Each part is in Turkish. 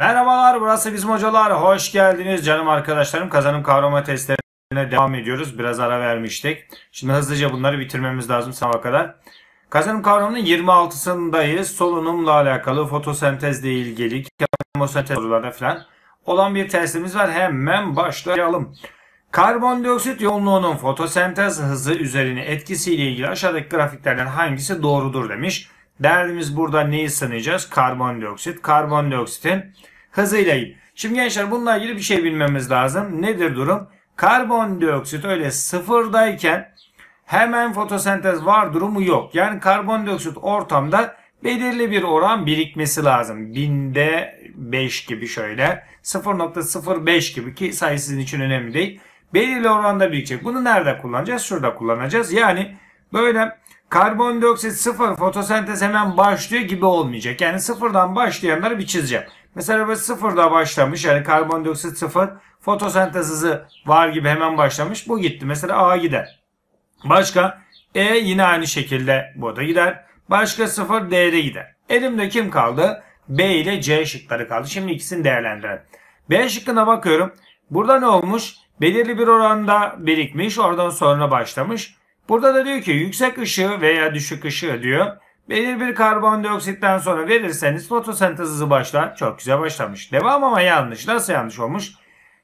Merhabalar burası bizim hocalar. Hoş geldiniz canım arkadaşlarım. Kazanım kavrama testlerine devam ediyoruz. Biraz ara vermiştik. Şimdi hızlıca bunları bitirmemiz lazım sabah kadar. Kazanım kavramının 26'sındayız. Solunumla alakalı, fotosentezle ilgili, kemosentez sorularda falan olan bir testimiz var. Hemen başlayalım. Karbondioksit yoğunluğunun fotosentez hızı üzerine etkisiyle ilgili aşağıdaki grafiklerden hangisi doğrudur demiş. Derdimiz burada neyi sınayacağız? Karbondioksit. Karbondioksitin hızıyla ilgili. Şimdi gençler bununla ilgili bir şey bilmemiz lazım. Nedir durum? Karbondioksit öyle sıfırdayken hemen fotosentez var durumu yok. Yani karbondioksit ortamda belirli bir oran birikmesi lazım. Binde 5 gibi şöyle 0.05 gibi ki sayı sizin için önemli değil. Belirli oranda birikecek. Bunu nerede kullanacağız? Şurada kullanacağız. Yani böyle karbondioksit sıfır fotosentez hemen başlıyor gibi olmayacak. Yani sıfırdan başlayanları bir çizeceğim. Mesela bu sıfırda başlamış yani karbondioksit sıfır fotosentez hızı var gibi hemen başlamış. Bu gitti. Mesela A gider. Başka E yine aynı şekilde bu da gider. Başka sıfır D'de gider. Elimde kim kaldı? B ile C şıkları kaldı. Şimdi ikisini değerlendirelim. B şıkkına bakıyorum. Burada ne olmuş? Belirli bir oranda birikmiş. Oradan sonra başlamış. Burada da diyor ki yüksek ışığı veya düşük ışığı diyor. Belirli bir karbondioksitten sonra verirseniz fotosentezizi başlar. Çok güzel başlamış. Devam ama yanlış. Nasıl yanlış olmuş?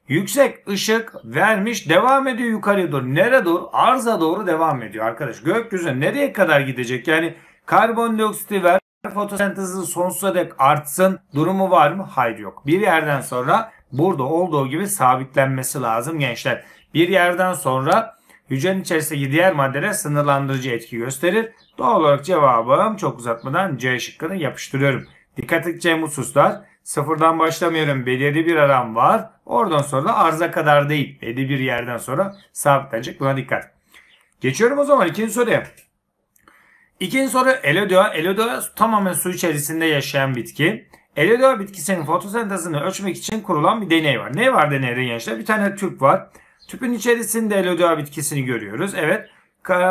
Yüksek ışık vermiş devam ediyor yukarıya doğru. Nereye doğru? Arza doğru devam ediyor arkadaş. Gökyüzü nereye kadar gidecek? Yani karbondioksiti ver fotosentezi sonsuza dek artsın durumu var mı? Hayır yok. Bir yerden sonra burada olduğu gibi sabitlenmesi lazım gençler. Bir yerden sonra hücrenin içerisindeki diğer maddelere sınırlandırıcı etki gösterir. Doğal olarak cevabım çok uzatmadan C şıkkını yapıştırıyorum. Dikkat edeceğim hususlar sıfırdan başlamıyorum belirli bir aram var. Oradan sonra da arıza kadar değil. Belli bir yerden sonra sabitlenecek. Buna dikkat. Geçiyorum o zaman ikinci soruya. İkinci soru Elodea. Elodea tamamen su içerisinde yaşayan bitki. Elodea bitkisinin fotosentezini ölçmek için kurulan bir deney var. Ne var deneyde gençler? Bir tane tüp var. Tüpün içerisinde elodea bitkisini görüyoruz. Evet.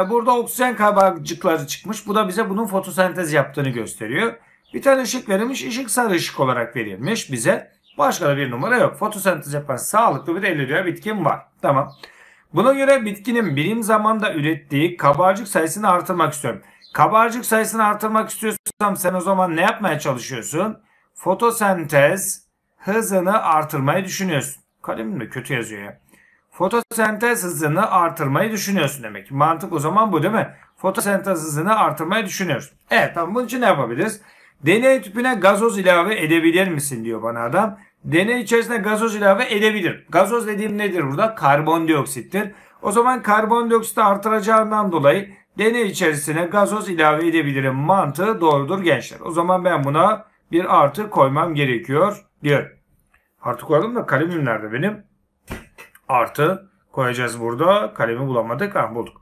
Burada oksijen kabarcıkları çıkmış. Bu da bize bunun fotosentez yaptığını gösteriyor. Bir tane ışık verilmiş. Işık sarı ışık olarak verilmiş bize. Başka da bir numara yok. Fotosentez yapan sağlıklı bir elodea bitkim var. Tamam. Buna göre bitkinin birim zamanda ürettiği kabarcık sayısını artırmak istiyorum. Kabarcık sayısını artırmak istiyorsam sen o zaman ne yapmaya çalışıyorsun? Fotosentez hızını artırmayı düşünüyorsun. Kalemim de kötü yazıyor ya fotosentez hızını artırmayı düşünüyorsun demek. Mantık o zaman bu değil mi? Fotosentez hızını artırmayı düşünüyorsun. Evet tamam bunun için ne yapabiliriz? Deney tüpüne gazoz ilave edebilir misin diyor bana adam. Deney içerisinde gazoz ilave edebilirim. Gazoz dediğim nedir burada? Karbondioksittir. O zaman karbondioksiti artıracağından dolayı deney içerisine gazoz ilave edebilirim mantığı doğrudur gençler. O zaman ben buna bir artı koymam gerekiyor diyor. Artı koyalım da kalemim nerede benim? artı koyacağız burada. Kalemi bulamadık. Ha bulduk.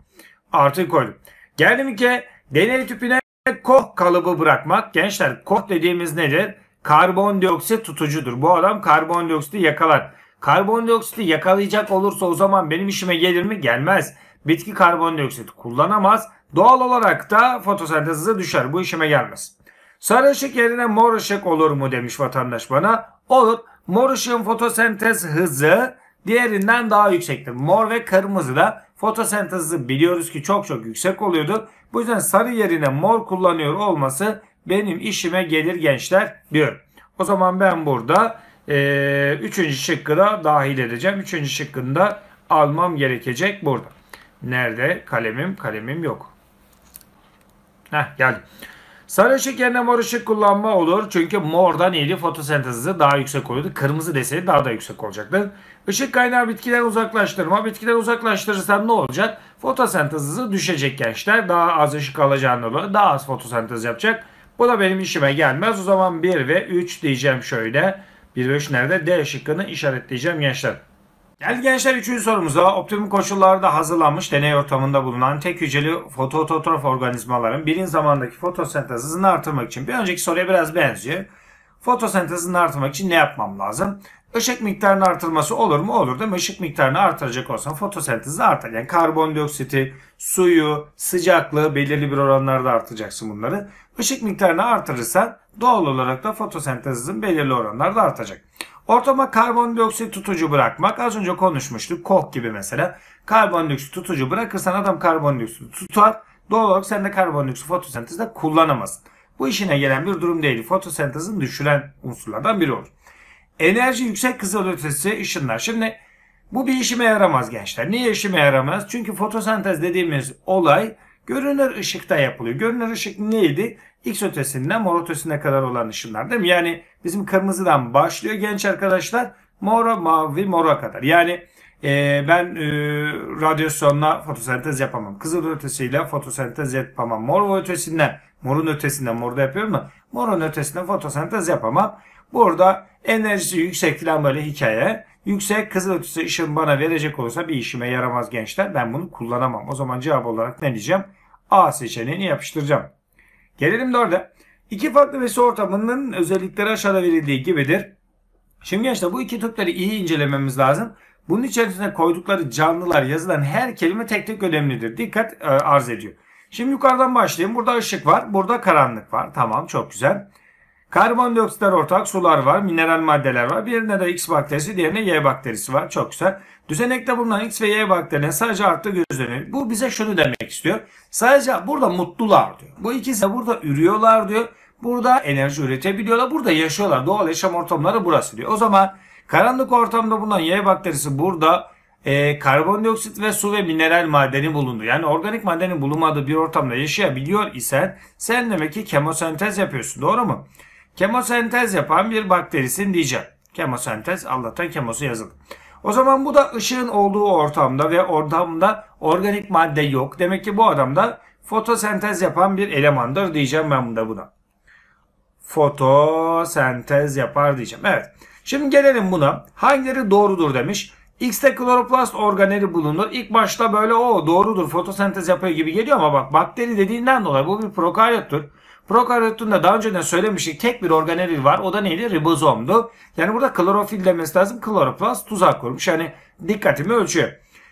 Artı koydum. Geldim ki deney tüpüne koh kalıbı bırakmak. Gençler koh dediğimiz nedir? Karbondioksit tutucudur. Bu adam karbondioksiti yakalar. Karbondioksiti yakalayacak olursa o zaman benim işime gelir mi? Gelmez. Bitki karbondioksit kullanamaz. Doğal olarak da fotosentez hızı düşer. Bu işime gelmez. Sarı ışık yerine mor ışık olur mu demiş vatandaş bana. Olur. Mor ışığın fotosentez hızı diğerinden daha yüksekti. Mor ve kırmızı da fotosentezi biliyoruz ki çok çok yüksek oluyordu. Bu yüzden sarı yerine mor kullanıyor olması benim işime gelir gençler diyorum. O zaman ben burada e, üçüncü şıkkı da dahil edeceğim. Üçüncü şıkkını da almam gerekecek burada. Nerede kalemim? Kalemim yok. Heh geldim. Sarı ışık mor ışık kullanma olur. Çünkü mordan iyili fotosentezisi daha yüksek oluyordu. Kırmızı deseydi daha da yüksek olacaktı. Işık kaynağı bitkiden uzaklaştırma. Bitkiden uzaklaştırırsan ne olacak? Fotosentez düşecek gençler. Daha az ışık alacağını olur, daha az fotosentez yapacak. Bu da benim işime gelmez. O zaman 1 ve 3 diyeceğim şöyle. 1 ve 3 nerede? D şıkkını işaretleyeceğim gençler. Gel gençler üçüncü sorumuza. Optimum koşullarda hazırlanmış deney ortamında bulunan tek hücreli fotototrof organizmaların birin zamandaki fotosentez hızını artırmak için bir önceki soruya biraz benziyor. Fotosentez hızını artırmak için ne yapmam lazım? Işık miktarının artırması olur mu? Olur değil mi? Işık miktarını artıracak olsan fotosentezi artar. Yani karbondioksiti, suyu, sıcaklığı belirli bir oranlarda artıracaksın bunları. Işık miktarını artırırsan doğal olarak da fotosentezin belirli oranlarda artacak. Ortama karbondioksit tutucu bırakmak. Az önce konuşmuştuk. Kok gibi mesela. Karbondioksit tutucu bırakırsan adam karbondioksit tutar. Doğal olarak sen de karbondioksit fotosentezde kullanamazsın. Bu işine gelen bir durum değil. Fotosentezin düşüren unsurlardan biri olur. Enerji yüksek kızılötesi ışınlar. Şimdi bu bir işime yaramaz gençler. Niye işime yaramaz? Çünkü fotosentez dediğimiz olay görünür ışıkta yapılıyor. Görünür ışık neydi? X ötesinden mor ötesine kadar olan ışınlar değil mi? Yani Bizim kırmızıdan başlıyor genç arkadaşlar. Mora mavi mora kadar. Yani e, ben e, radyasyonla fotosentez yapamam. Kızıl ötesiyle fotosentez yapamam. Mor ötesinden, morun ötesinden morda yapıyorum da morun ötesinden fotosentez yapamam. Burada enerjisi yüksek falan böyle hikaye. Yüksek kızıl ötesi ışın bana verecek olursa bir işime yaramaz gençler. Ben bunu kullanamam. O zaman cevap olarak ne diyeceğim? A seçeneğini yapıştıracağım. Gelelim orada. İki farklı vesi ortamının özellikleri aşağıda verildiği gibidir. Şimdi gençler bu iki tüpleri iyi incelememiz lazım. Bunun içerisine koydukları canlılar yazılan her kelime tek tek önemlidir. Dikkat e, arz ediyor. Şimdi yukarıdan başlayayım. Burada ışık var. Burada karanlık var. Tamam çok güzel. Karbondioksitler, ortak sular var, mineral maddeler var. Birine de X bakterisi, diğerine Y bakterisi var. Çok güzel. Düzenekte bulunan X ve Y bakterilerine sadece artı gözleniyor. Bu bize şunu demek istiyor. Sadece burada mutlular diyor. Bu ikisi de burada ürüyorlar diyor. Burada enerji üretebiliyorlar. Burada yaşıyorlar. Doğal yaşam ortamları burası diyor. O zaman karanlık ortamda bulunan Y bakterisi burada e, karbondioksit ve su ve mineral madeni bulundu. Yani organik madenin bulunmadığı bir ortamda yaşayabiliyor isen sen demek ki kemosentez yapıyorsun. Doğru mu? kemosentez yapan bir bakterisin diyeceğim. Kemosentez Allah'tan kemosu yazıldı. O zaman bu da ışığın olduğu ortamda ve ortamda organik madde yok. Demek ki bu adam da fotosentez yapan bir elemandır diyeceğim ben bunda buna. Fotosentez yapar diyeceğim. Evet. Şimdi gelelim buna. Hangileri doğrudur demiş. X'te kloroplast organeli bulunur. İlk başta böyle o doğrudur fotosentez yapıyor gibi geliyor ama bak bakteri dediğinden dolayı bu bir prokaryottur. Prokaryotunda daha önceden söylemiştik tek bir organeli var. O da neydi? Ribozomdu. Yani burada klorofil demesi lazım. Kloroplast tuzak kurmuş. Yani dikkatimi ölçüyor.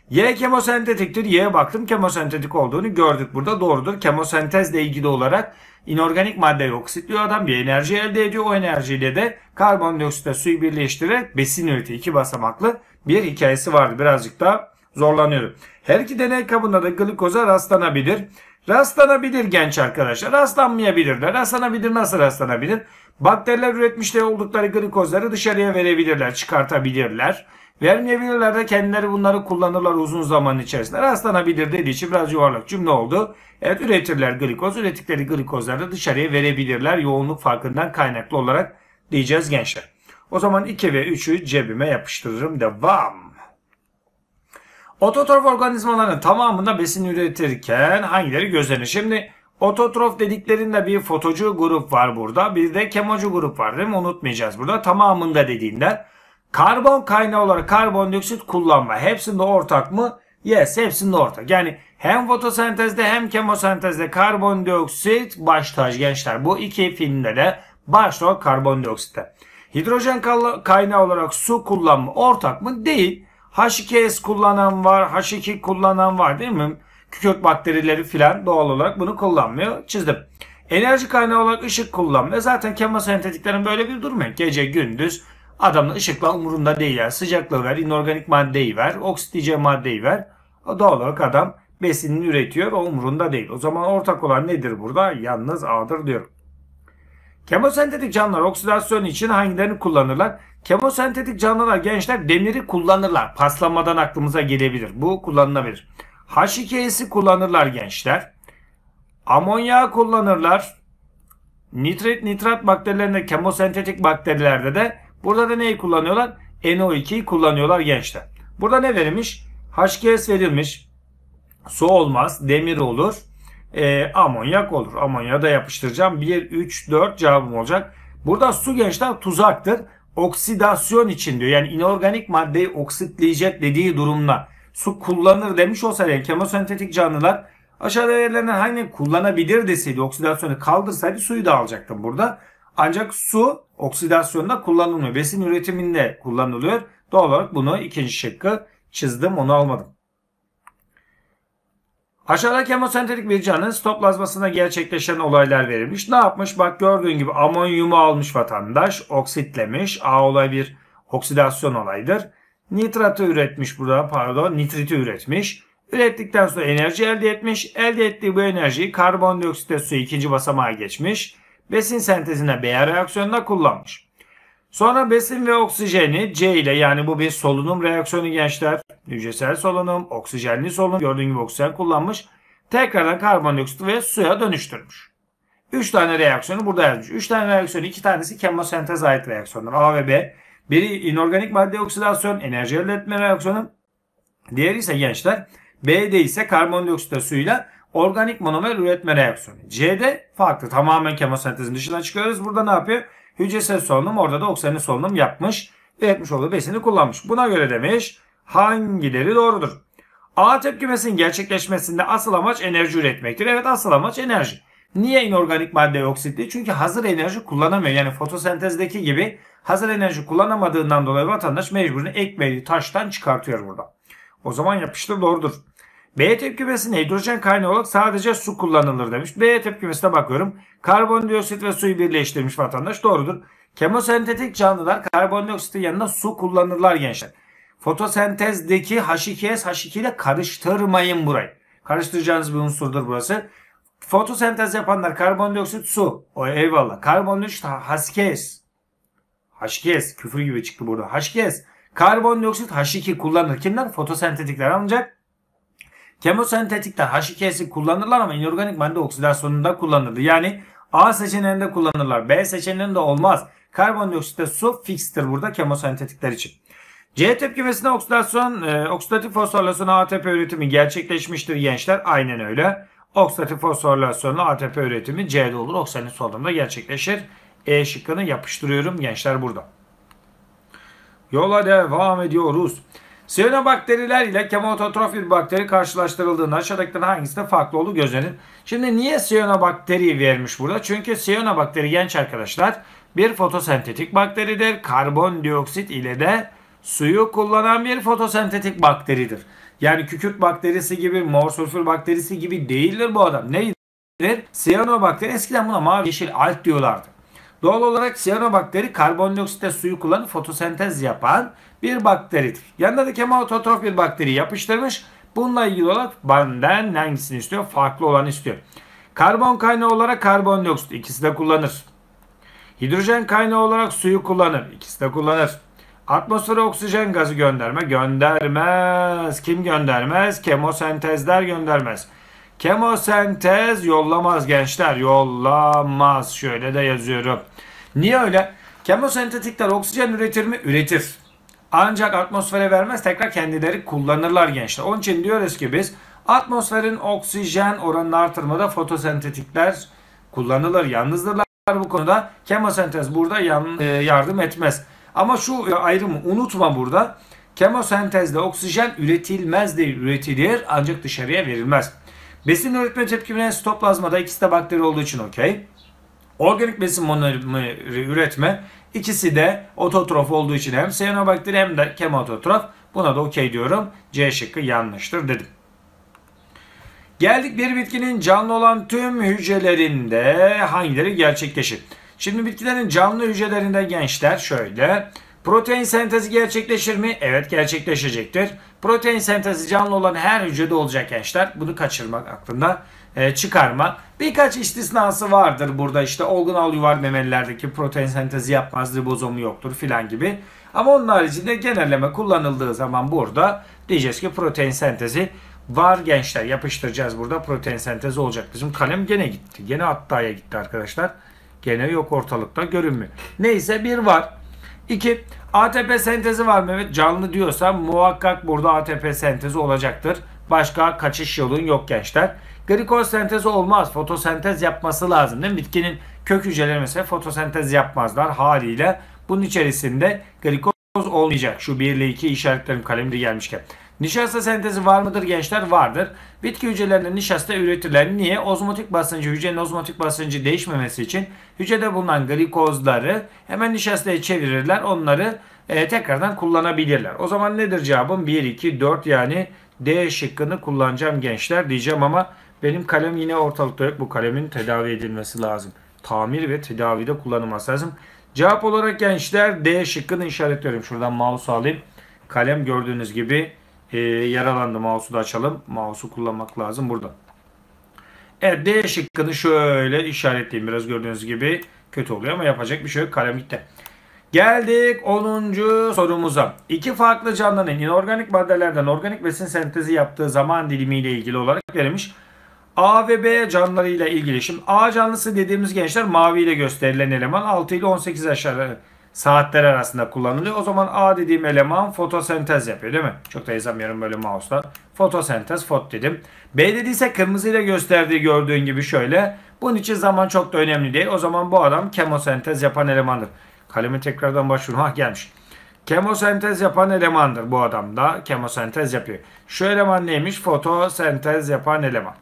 Y kemosentetiktir. Y'ye baktım kemosentetik olduğunu gördük burada. Doğrudur. Kemosentezle ilgili olarak inorganik maddeyi oksitliyor adam. Bir enerji elde ediyor. O enerjiyle de karbondioksitle suyu birleştirerek besin üretiyor. İki basamaklı bir hikayesi vardı. Birazcık daha zorlanıyorum. Her iki deney kabında da glikoza rastlanabilir. Rastlanabilir genç arkadaşlar. Rastlanmayabilir de. Rastlanabilir nasıl rastlanabilir? Bakteriler üretmişleri oldukları glikozları dışarıya verebilirler, çıkartabilirler. Vermeyebilirler de kendileri bunları kullanırlar uzun zaman içerisinde. Rastlanabilir dediği için biraz yuvarlak cümle oldu. Evet üretirler glikoz. Ürettikleri glikozları dışarıya verebilirler. Yoğunluk farkından kaynaklı olarak diyeceğiz gençler. O zaman 2 ve 3'ü cebime yapıştırırım. Devam. Ototrof organizmaların tamamında besin üretirken hangileri gözlenir? Şimdi ototrof dediklerinde bir fotocu grup var burada. Bir de kemocu grup var değil mi? Unutmayacağız burada. Tamamında dediğinde Karbon kaynağı olarak karbondioksit kullanma. Hepsinde ortak mı? Yes hepsinde ortak. Yani hem fotosentezde hem kemosentezde karbondioksit baş gençler. Bu iki filmde de baş karbondioksitte. Hidrojen kaynağı olarak su kullanma ortak mı? Değil h kullanan var, H2 kullanan var değil mi? Kükürt bakterileri filan doğal olarak bunu kullanmıyor. Çizdim. Enerji kaynağı olarak ışık kullanmıyor. Zaten kemosentetiklerin böyle bir durumu yok. Gece gündüz adamın ışıkla umurunda değiller. Sıcaklığı ver, inorganik maddeyi ver, oksidice maddeyi ver. Doğal olarak adam besinini üretiyor o umurunda değil. O zaman ortak olan nedir burada? Yalnız A'dır diyorum. Kemosentetik canlılar oksidasyon için hangilerini kullanırlar? Kemosentetik canlılar gençler demiri kullanırlar. Paslanmadan aklımıza gelebilir. Bu kullanılabilir. H2S'i kullanırlar gençler. Amonyağı kullanırlar. Nitrit nitrat bakterilerinde kemosentetik bakterilerde de burada da neyi kullanıyorlar? NO2'yi kullanıyorlar gençler. Burada ne verilmiş? H2S verilmiş. Su olmaz. Demir olur. E, ee, amonyak olur. Amonyağı da yapıştıracağım. 1, 3, 4 cevabım olacak. Burada su gençler tuzaktır oksidasyon için diyor. Yani inorganik maddeyi oksitleyecek dediği durumda su kullanır demiş olsa yani kemosentetik canlılar aşağıda verilenler hani kullanabilir deseydi oksidasyonu kaldırsaydı suyu da alacaktım burada. Ancak su oksidasyonda kullanılmıyor. Besin üretiminde kullanılıyor. Doğal olarak bunu ikinci şıkkı çizdim onu almadım. Aşağıda hemosenterik bir canın stoplazmasında gerçekleşen olaylar verilmiş. Ne yapmış? Bak gördüğün gibi amonyumu almış vatandaş, oksitlemiş. A olay bir oksidasyon olaydır. Nitratı üretmiş burada pardon, nitriti üretmiş. Ürettikten sonra enerji elde etmiş. Elde ettiği bu enerjiyi karbondioksit suyu ikinci basamağa geçmiş. Besin sentezine B reaksiyonunda kullanmış. Sonra besin ve oksijeni C ile yani bu bir solunum reaksiyonu gençler hücresel solunum, oksijenli solunum, gördüğün gibi oksijen kullanmış. Tekrardan karbondioksit ve suya dönüştürmüş. 3 tane reaksiyonu burada yazmış. 3 tane reaksiyon, 2 tanesi kemosentez ait reaksiyonlar. A ve B. Biri inorganik madde oksidasyon, enerji elde etme reaksiyonu. Diğeri ise gençler B'de ise karbondioksit ve suyla organik monomer üretme reaksiyonu. C'de farklı. Tamamen kemosentezin dışına çıkıyoruz. Burada ne yapıyor? Hücresel solunum orada da oksijenli solunum yapmış. ve etmiş olduğu besini kullanmış. Buna göre demiş hangileri doğrudur? A tepkimesinin gerçekleşmesinde asıl amaç enerji üretmektir. Evet asıl amaç enerji. Niye inorganik madde oksitli? Çünkü hazır enerji kullanamıyor. Yani fotosentezdeki gibi hazır enerji kullanamadığından dolayı vatandaş mecburen ekmeği taştan çıkartıyor burada. O zaman yapıştır doğrudur. B tepkimesinde hidrojen kaynağı olarak sadece su kullanılır demiş. B tepkimesine bakıyorum. Karbondioksit ve suyu birleştirmiş vatandaş doğrudur. Kemosentetik canlılar karbondioksitin yanında su kullanırlar gençler. Fotosentezdeki H2S H2 ile karıştırmayın burayı. Karıştıracağınız bir unsurdur burası. Fotosentez yapanlar karbondioksit su. O eyvallah. Karbondioksit H2S. H2S küfür gibi çıktı burada. H2S. Karbondioksit H2 kullanır. Kimler? Fotosentetikler ancak kemosentetikler H2S'i kullanırlar ama inorganik madde oksidasyonunda kullanılır. Yani A seçeneğinde kullanırlar. B seçeneğinde olmaz. Karbondioksitte su fikstir burada kemosentetikler için. C tepkimesine oksidasyon, e, oksidatif fosforilasyonu ATP üretimi gerçekleşmiştir gençler. Aynen öyle. Oksidatif fosforlasyonlu ATP üretimi C'de olur. Oksijenin solunumda gerçekleşir. E şıkkını yapıştırıyorum gençler burada. Yola devam ediyoruz. Siyanobakteriler ile kematotrof bir bakteri karşılaştırıldığında aşağıdakilerin hangisinde farklı olduğu gözlenir. Şimdi niye siyanobakteri vermiş burada? Çünkü siyanobakteri genç arkadaşlar bir fotosentetik bakteridir. Karbondioksit ile de Suyu kullanan bir fotosentetik bakteridir. Yani kükürt bakterisi gibi, mor sülfür bakterisi gibi değildir bu adam. Neydir? Siyanobakteri. Eskiden buna mavi yeşil alt diyorlardı. Doğal olarak siyanobakteri karbondioksitte suyu kullanıp fotosentez yapan bir bakteridir. Yanında da kematotrof bir bakteri yapıştırmış. Bununla ilgili olarak benden hangisini istiyor? Farklı olanı istiyor. Karbon kaynağı olarak karbondioksit ikisi de kullanır. Hidrojen kaynağı olarak suyu kullanır. İkisi de kullanır. Atmosfere oksijen gazı gönderme göndermez. Kim göndermez? Kemosentezler göndermez. Kemosentez yollamaz gençler. Yollamaz. Şöyle de yazıyorum. Niye öyle? Kemosentetikler oksijen üretir mi? Üretir. Ancak atmosfere vermez tekrar kendileri kullanırlar gençler. Onun için diyoruz ki biz atmosferin oksijen oranını artırmada fotosentetikler kullanılır. Yalnızdırlar bu konuda. Kemosentez burada e, yardım etmez. Ama şu ayrımı unutma burada. Kemosentezde oksijen üretilmez değil üretilir ancak dışarıya verilmez. Besin üretme tepkimine sitoplazmada ikisi de bakteri olduğu için okey. Organik besin monomeri üretme ikisi de ototrof olduğu için hem siyanobakteri hem de kemototrof. Buna da okey diyorum. C şıkkı yanlıştır dedim. Geldik bir bitkinin canlı olan tüm hücrelerinde hangileri gerçekleşir? Şimdi bitkilerin canlı hücrelerinde gençler şöyle. Protein sentezi gerçekleşir mi? Evet gerçekleşecektir. Protein sentezi canlı olan her hücrede olacak gençler. Bunu kaçırmak aklında e, çıkarma. Birkaç istisnası vardır burada işte olgun al yuvar memelilerdeki protein sentezi yapmaz ribozomu yoktur filan gibi. Ama onun haricinde genelleme kullanıldığı zaman burada diyeceğiz ki protein sentezi var gençler yapıştıracağız burada protein sentezi olacak. Bizim kalem gene gitti. Gene hattaya gitti arkadaşlar. Gene yok ortalıkta görünmüyor. Neyse bir var. İki, ATP sentezi var Mehmet canlı diyorsa muhakkak burada ATP sentezi olacaktır. Başka kaçış yolun yok gençler. Glikoz sentezi olmaz. Fotosentez yapması lazım değil mi? Bitkinin kök hücreleri mesela fotosentez yapmazlar haliyle. Bunun içerisinde glikoz olmayacak. Şu 1 ile 2 işaretlerim kalemde gelmişken. Nişasta sentezi var mıdır gençler? Vardır. Bitki hücrelerinde nişasta üretilen niye? Ozmotik basıncı, hücrenin ozmotik basıncı değişmemesi için hücrede bulunan glikozları hemen nişastaya çevirirler. Onları e, tekrardan kullanabilirler. O zaman nedir cevabım? 1, 2, 4 yani D şıkkını kullanacağım gençler diyeceğim ama benim kalem yine ortalıkta yok. Bu kalemin tedavi edilmesi lazım. Tamir ve tedavide kullanılması lazım. Cevap olarak gençler D şıkkını işaretliyorum. Şuradan mouse alayım. Kalem gördüğünüz gibi e, yaralandı. Mouse'u da açalım. Mouse'u kullanmak lazım burada. Evet D şıkkını şöyle işaretleyeyim. Biraz gördüğünüz gibi kötü oluyor ama yapacak bir şey yok. Kalem gitti. Geldik 10. sorumuza. İki farklı canlının inorganik maddelerden organik besin sentezi yaptığı zaman dilimiyle ilgili olarak verilmiş. A ve B canlılarıyla ilgili. Şimdi A canlısı dediğimiz gençler mavi ile gösterilen eleman 6 ile 18 aşağı saatler arasında kullanılıyor. O zaman A dediğim eleman fotosentez yapıyor değil mi? Çok da yazamıyorum böyle mouse'la. Fotosentez fot dedim. B dediyse kırmızıyla gösterdiği gördüğün gibi şöyle. Bunun için zaman çok da önemli değil. O zaman bu adam kemosentez yapan elemandır. Kalemi tekrardan başvurun. Hah gelmiş. Kemosentez yapan elemandır bu adam da. Kemosentez yapıyor. Şu eleman neymiş? Fotosentez yapan eleman.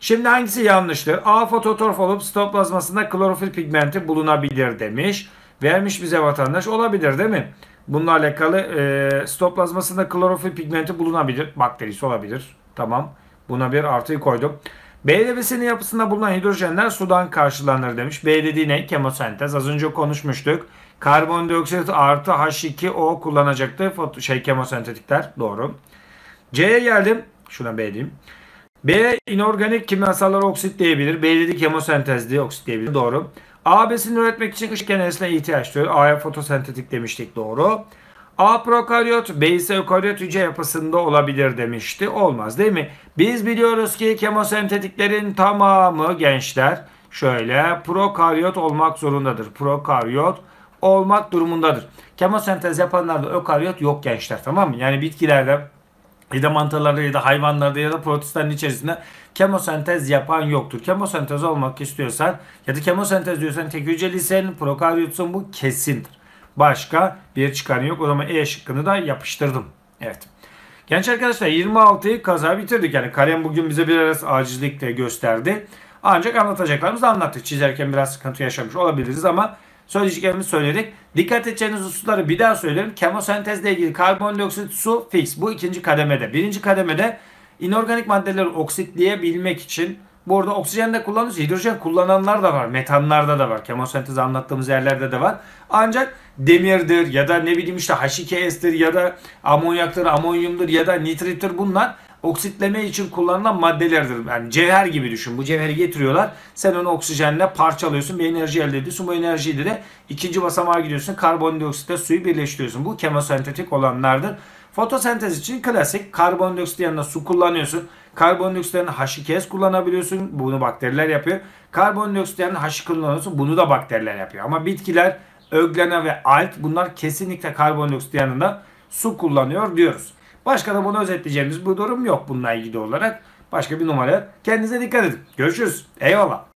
Şimdi hangisi yanlıştır? A fototorf olup stoplazmasında klorofil pigmenti bulunabilir demiş vermiş bize vatandaş olabilir değil mi? Bununla alakalı e, stoplazmasında klorofil pigmenti bulunabilir. Bakterisi olabilir. Tamam. Buna bir artıyı koydum. B yapısında bulunan hidrojenler sudan karşılanır demiş. B dediği ne? Kemosentez. Az önce konuşmuştuk. Karbondioksit artı H2O kullanacaktı. Foto şey kemosentetikler. Doğru. C'ye geldim. Şuna B diyeyim. B inorganik kimyasalları oksitleyebilir. B dedi kemosentezli oksitleyebilir. Doğru. AB'sini üretmek için ışık enerjisine ihtiyaç duyuyor. A'ya fotosentetik demiştik doğru. A prokaryot, B ise ökaryot hücre yapısında olabilir demişti. Olmaz değil mi? Biz biliyoruz ki kemosentetiklerin tamamı gençler şöyle prokaryot olmak zorundadır. Prokaryot olmak durumundadır. Kemosentez yapanlarda ökaryot yok gençler tamam mı? Yani bitkilerde ya da mantarlarda ya da hayvanlarda ya da protistanın içerisinde kemosentez yapan yoktur. Kemosentez olmak istiyorsan ya da kemosentez diyorsan tek hücreli sen prokaryotsun bu kesindir. Başka bir çıkarı yok. O zaman E şıkkını da yapıştırdım. Evet. Genç arkadaşlar 26'yı kaza bitirdik. Yani kalem bugün bize biraz acizlikle gösterdi. Ancak anlatacaklarımızı anlattık. Çizerken biraz sıkıntı yaşamış olabiliriz ama söyleyeceklerimi söyledik. Dikkat edeceğiniz hususları bir daha söylerim. Kemosentezle ilgili karbondioksit, su fix. Bu ikinci kademede. Birinci kademede inorganik maddeleri oksitleyebilmek için Burada oksijen de kullanıyoruz. Hidrojen kullananlar da var. Metanlarda da var. Kemosentez anlattığımız yerlerde de var. Ancak demirdir ya da ne bileyim işte H2S'tir ya da amonyaktır, amonyumdur ya da nitrittir bunlar oksitleme için kullanılan maddelerdir. Yani cevher gibi düşün. Bu cevheri getiriyorlar. Sen onu oksijenle parçalıyorsun. Bir enerji elde ediyorsun. Bu enerjiyle de ikinci basamağa gidiyorsun. Karbondioksitle suyu birleştiriyorsun. Bu kemosentetik olanlardır. Fotosentez için klasik karbondioksit yanında su kullanıyorsun. Karbondioksit yerine H2S kullanabiliyorsun. Bunu bakteriler yapıyor. Karbondioksit yerine H kullanıyorsun. Bunu da bakteriler yapıyor. Ama bitkiler öglene ve alt bunlar kesinlikle karbondioksit yanında su kullanıyor diyoruz. Başka da bunu özetleyeceğimiz bu durum yok bununla ilgili olarak. Başka bir numara. Kendinize dikkat edin. Görüşürüz. Eyvallah.